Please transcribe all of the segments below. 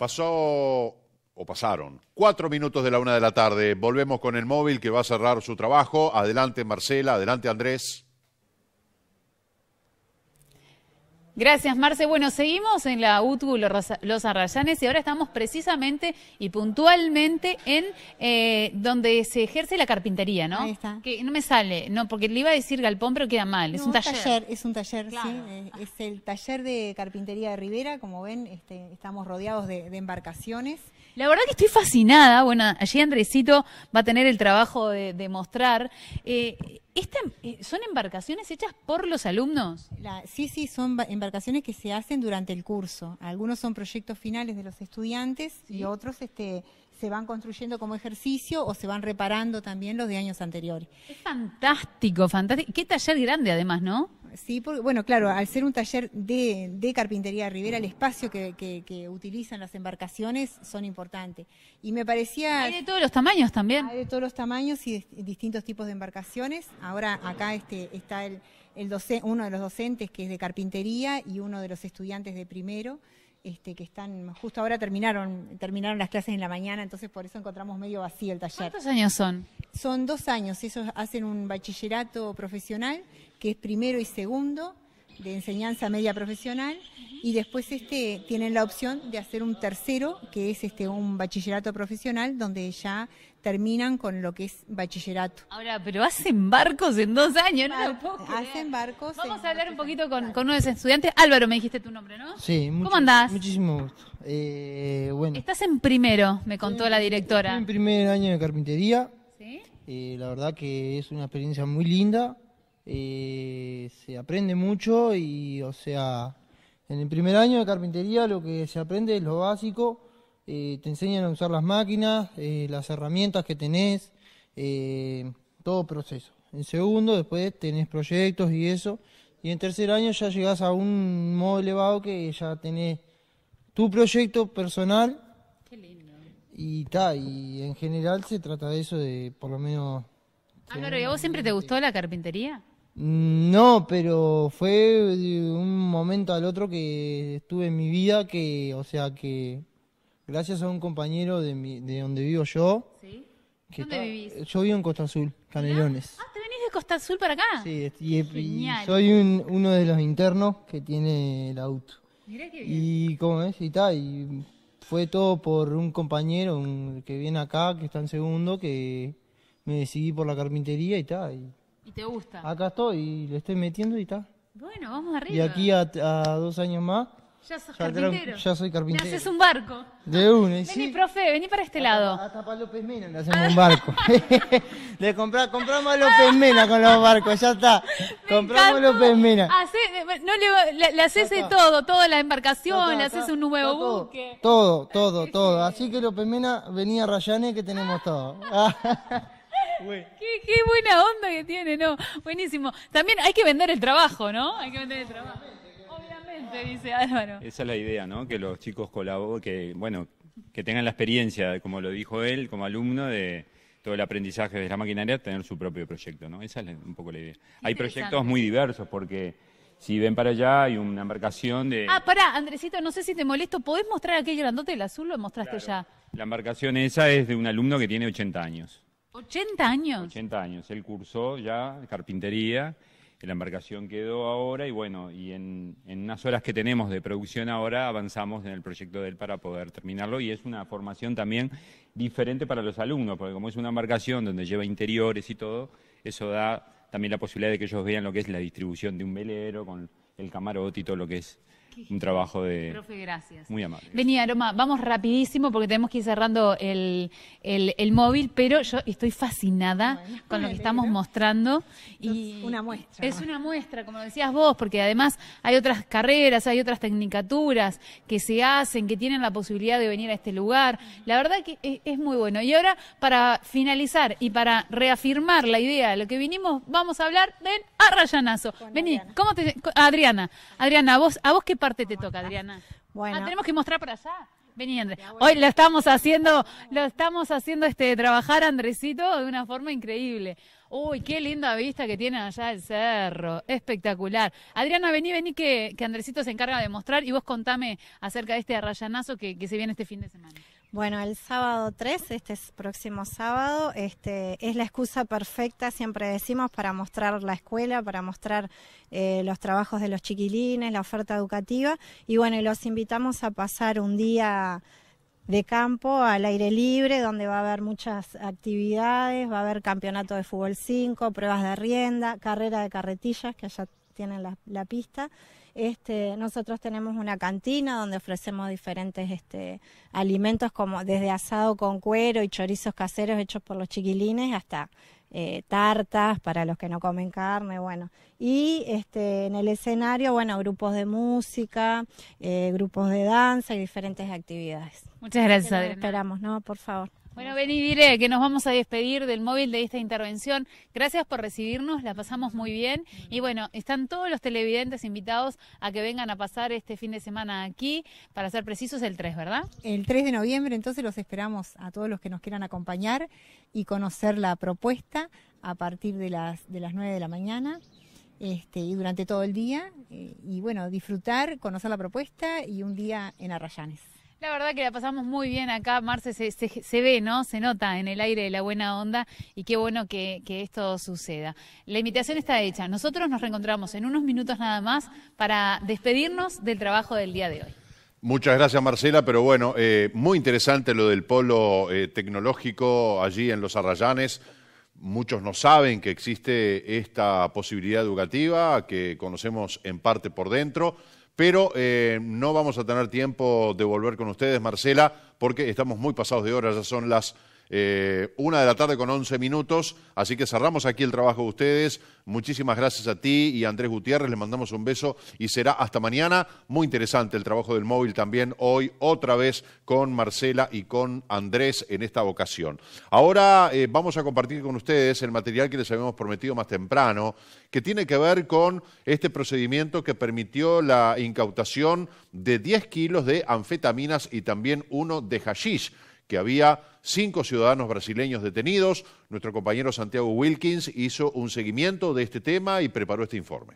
Pasó o pasaron cuatro minutos de la una de la tarde. Volvemos con el móvil que va a cerrar su trabajo. Adelante Marcela, adelante Andrés. Gracias, Marce. Bueno, seguimos en la UTU Los Arrayanes y ahora estamos precisamente y puntualmente en eh, donde se ejerce la carpintería, ¿no? Ahí está. Que no me sale, no, porque le iba a decir galpón, pero queda mal. es un taller. Es un taller, sí. Eh, es el taller de carpintería de Rivera. Como ven, este, estamos rodeados de, embarcaciones. La verdad que estoy fascinada. Bueno, allí Andresito va a tener el trabajo de, mostrar. Eh, Em, eh, ¿Son embarcaciones hechas por los alumnos? sí, sí, son embarcaciones que se hacen durante el curso. Algunos son proyectos finales de los estudiantes y otros este, se van construyendo como ejercicio o se van reparando también los de años anteriores. Es fantástico, fantástico. Qué taller grande además, ¿no? Sí, porque, bueno, claro, al ser un taller de, carpintería de Rivera, el espacio que, utilizan las embarcaciones son importantes. Y me parecía... Hay de todos los tamaños también. Hay de todos los tamaños y distintos tipos de embarcaciones. Ahora acá este, está el, uno de los docentes que es de carpintería y uno de los estudiantes de primero. Este, que están justo ahora terminaron terminaron las clases en la mañana, entonces por eso encontramos medio vacío el taller. ¿Cuántos años son? Son dos años. Ellos hacen un bachillerato profesional que es primero y segundo de enseñanza media profesional y después este, tienen la opción de hacer un tercero, que es este, un bachillerato profesional, donde ya terminan con lo que es bachillerato. Ahora, pero hacen barcos en dos años, ¿no? Tampoco, hacen barcos. Vamos a hablar un poquito con, con, uno de esos estudiantes. Álvaro, me dijiste tu nombre, ¿no? Sí. ¿Cómo andás? Muchísimo gusto. Eh, bueno. Estás en primero, me contó la directora. en primer año de carpintería. Sí. Eh, la verdad que es una experiencia muy linda. Eh, se aprende mucho y, o sea, en el primer año de carpintería lo que se aprende es lo básico, eh, te enseñan a usar las máquinas, eh, las herramientas que tenés, todo proceso. En segundo, después tenés proyectos y eso. Y en tercer año ya llegás a un modo elevado que ya tenés tu proyecto personal. Y ta, y en general se trata de eso, de por lo menos... Álvaro, ah, ¿y a vos siempre te gustó la carpintería? No, pero fue de un momento al otro que estuve en mi vida que, o sea, que gracias a un compañero de, mi, de donde vivo yo. ¿Sí? ¿Dónde vivís? Yo vivo en Costa Azul, Canelones. Ah, ¿te venís de Costa Azul para acá? Sí, soy un, uno de los internos que tiene el auto. Y cómo es, y tal, y fue todo por un compañero que viene acá, que está en segundo, que me decidí por la carpintería y tal. Y, te gusta. Acá estoy y le estoy metiendo y está. Bueno, vamos arriba. Y aquí a, dos años más. Ya sos carpintero. Ya soy carpintero. Me haces un barco. De una, y Vení, profe, vení para este lado. Hasta para López Mena le hacemos un barco. le compramos a López Mena con los barcos, ya está. compramos a López Mena. no le, haces de todo, toda la embarcación, le haces un nuevo buque. Todo, todo, todo. Así que López Mena venía a Rayané que tenemos todo. Qué, buena onda que tiene, ¿no? Buenísimo. También hay que vender el trabajo, ¿no? Hay que vender el trabajo. Obviamente, dice Álvaro. Esa es la idea, ¿no? Que los chicos colaboren, que, bueno, que tengan la experiencia, como lo dijo él, como alumno, de todo el aprendizaje de la maquinaria, tener su propio proyecto, ¿no? Esa es un poco la idea. Hay proyectos muy diversos porque si ven para allá hay una embarcación de... Ah, pará, Andresito, no sé si te molesto, ¿podés mostrar aquel grandote el azul? ¿Lo mostraste ya? La embarcación esa es de un alumno que tiene 80 años. ¿80 años? 80 años. Él cursó ya carpintería, la embarcación quedó ahora y bueno, y en, en unas horas que tenemos de producción ahora avanzamos en el proyecto de él para poder terminarlo y es una formación también diferente para los alumnos, porque como es una embarcación donde lleva interiores y todo, eso da también la posibilidad de que ellos vean lo que es la distribución de un velero con el camarote y todo lo que es un trabajo de... Profe, gracias. Muy amable. Vení, Aroma, vamos rapidísimo porque tenemos que ir cerrando el, móvil, pero yo estoy fascinada con lo que estamos mostrando. Y una muestra. Es una muestra, como decías vos, porque además hay otras carreras, hay otras tecnicaturas que se hacen, que tienen la posibilidad de venir a este lugar. La verdad que e, es, muy bueno. Y ahora, para finalizar y para reafirmar la idea de lo que vinimos, vamos a hablar de arrayanazo. Vení, Adriana. ¿cómo te... Adriana, Adriana, vos, ¿a vos qué parte te toca, Adriana? Ah, bueno. tenemos que mostrar para allá. Vení, Andrés. Hoy lo estamos haciendo, lo estamos haciendo este trabajar, Andresito, de una forma increíble. Uy, qué linda vista que tiene allá el cerro. Espectacular. Adriana, vení, vení, que, que Andresito se encarga de mostrar y vos contame acerca de este arrayanazo que se viene este fin de semana. Bueno, el sábado 3, este es próximo sábado, este, es la excusa perfecta, siempre decimos, para mostrar la escuela, para mostrar eh, los trabajos de los chiquilines, la oferta educativa. Y bueno, los invitamos a pasar un día de campo al aire libre, donde va a haber muchas actividades, va a haber campeonato de fútbol 5, pruebas de rienda, carrera de carretillas, que allá tienen la, pista. Este, nosotros tenemos una cantina donde ofrecemos diferentes este, alimentos como desde asado con cuero y chorizos caseros hechos por los chiquilines hasta eh, tartas para los que no comen carne, bueno. Y este, en el escenario, bueno, grupos de música, eh, grupos de danza y diferentes actividades. Muchas gracias. Esperamos, ¿no? Por favor. Bueno, y diré que nos vamos a despedir del móvil de esta intervención. Gracias por recibirnos, la pasamos muy bien. Y bueno, están todos los televidentes invitados a que vengan a pasar este fin de semana aquí, para ser precisos, el 3, ¿verdad? El 3 de noviembre, entonces los esperamos a todos los que nos quieran acompañar y conocer la propuesta a partir de las, de las 9 de la mañana. Este, y durante todo el día, eh, y bueno, disfrutar, conocer la propuesta y un día en Arrayanes. La verdad que la pasamos muy bien acá, Marce, se, ve, ¿no? Se nota en el aire de la buena onda y qué bueno que, esto suceda. La invitación está hecha. Nosotros nos reencontramos en unos minutos nada más para despedirnos del trabajo del día de hoy. Muchas gracias Marcela, pero bueno, eh, muy interesante lo del polo eh, tecnológico allí en Los Arrayanes. Muchos no saben que existe esta posibilidad educativa, que conocemos en parte por dentro pero eh, no vamos a tener tiempo de volver con ustedes, Marcela, porque estamos muy pasados de horas, ya son las eh, una de la tarde con 11 minutos, así que cerramos aquí el trabajo de ustedes. Muchísimas gracias a ti y a Andrés Gutiérrez, les mandamos un beso y será hasta mañana. Muy interesante el trabajo del móvil también hoy, otra vez con Marcela y con Andrés en esta ocasión. Ahora eh, vamos a compartir con ustedes el material que les habíamos prometido más temprano, que tiene que ver con este procedimiento que permitió la incautación de 10 kilos de anfetaminas y también uno de hashish que había cinco ciudadanos brasileños detenidos. Nuestro compañero Santiago Wilkins hizo un seguimiento de este tema y preparó este informe.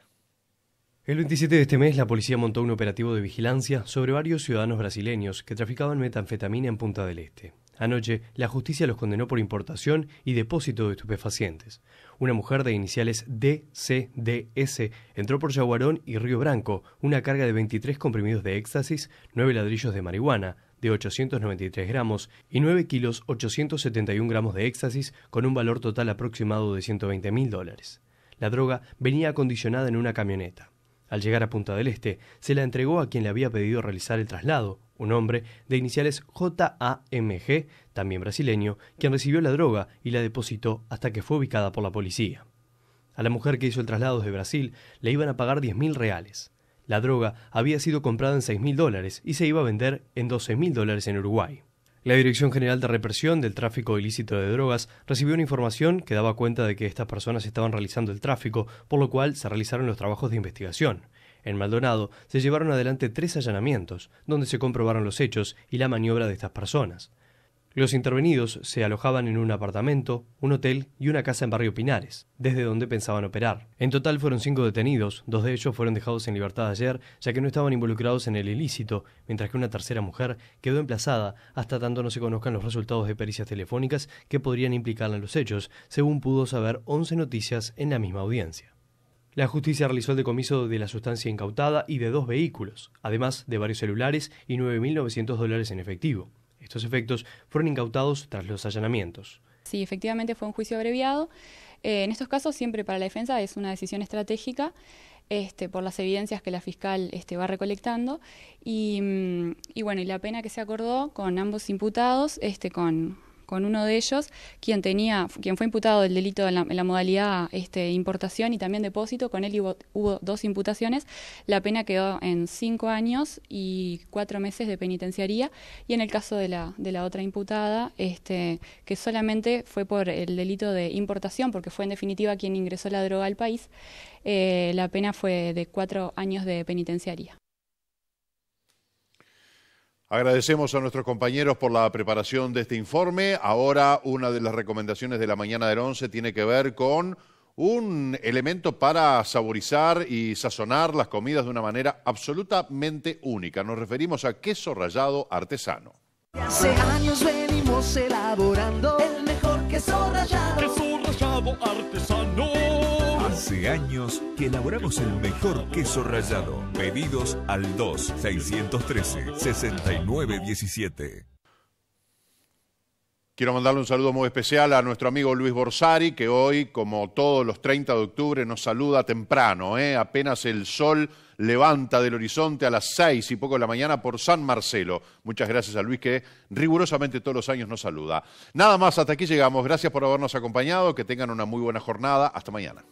El 27 de este mes, la policía montó un operativo de vigilancia sobre varios ciudadanos brasileños que traficaban metanfetamina en Punta del Este. Anoche, la justicia los condenó por importación y depósito de estupefacientes. Una mujer de iniciales DCDS entró por Yaguarón y Río Branco una carga de 23 comprimidos de éxtasis, 9 ladrillos de marihuana, de 893 gramos y 9 kilos 871 gramos de éxtasis con un valor total aproximado de 120 mil dólares. La droga venía acondicionada en una camioneta. Al llegar a Punta del Este, se la entregó a quien le había pedido realizar el traslado, un hombre de iniciales JAMG, también brasileño, quien recibió la droga y la depositó hasta que fue ubicada por la policía. A la mujer que hizo el traslado desde Brasil le iban a pagar mil reales. La droga había sido comprada en 6.000 mil dólares y se iba a vender en doce mil dólares en Uruguay. La Dirección General de Represión del Tráfico Ilícito de Drogas recibió una información que daba cuenta de que estas personas estaban realizando el tráfico, por lo cual se realizaron los trabajos de investigación. En Maldonado se llevaron adelante tres allanamientos, donde se comprobaron los hechos y la maniobra de estas personas. Los intervenidos se alojaban en un apartamento, un hotel y una casa en Barrio Pinares, desde donde pensaban operar. En total fueron cinco detenidos, dos de ellos fueron dejados en libertad ayer, ya que no estaban involucrados en el ilícito, mientras que una tercera mujer quedó emplazada hasta tanto no se conozcan los resultados de pericias telefónicas que podrían implicarla en los hechos, según pudo saber 11 Noticias en la misma audiencia. La justicia realizó el decomiso de la sustancia incautada y de dos vehículos, además de varios celulares y 9.900 dólares en efectivo. Estos efectos fueron incautados tras los allanamientos. Sí, efectivamente fue un juicio abreviado. Eh, en estos casos siempre para la defensa es una decisión estratégica este, por las evidencias que la fiscal este, va recolectando y, mm, y, bueno, y la pena que se acordó con ambos imputados, este, con con uno de ellos, quien tenía, quien fue imputado del delito en la, modalidad este, importación y también depósito, con él hubo, dos imputaciones, la pena quedó en cinco años y cuatro meses de penitenciaría, y en el caso de la, otra imputada, este, que solamente fue por el delito de importación, porque fue en definitiva quien ingresó la droga al país, eh, la pena fue de cuatro años de penitenciaría. Agradecemos a nuestros compañeros por la preparación de este informe. Ahora una de las recomendaciones de la mañana del 11 tiene que ver con un elemento para saborizar y sazonar las comidas de una manera absolutamente única. Nos referimos a queso rallado artesano. Hace años venimos elaborando el mejor queso rallado. Queso rallado artesano Hace años que elaboramos el mejor queso rallado. Pedidos al 2-613-6917. Quiero mandarle un saludo muy especial a nuestro amigo Luis Borsari, que hoy, como todos los 30 de octubre, nos saluda temprano. ¿eh? Apenas el sol levanta del horizonte a las 6 y poco de la mañana por San Marcelo. Muchas gracias a Luis, que rigurosamente todos los años nos saluda. Nada más, hasta aquí llegamos. Gracias por habernos acompañado. Que tengan una muy buena jornada. Hasta mañana.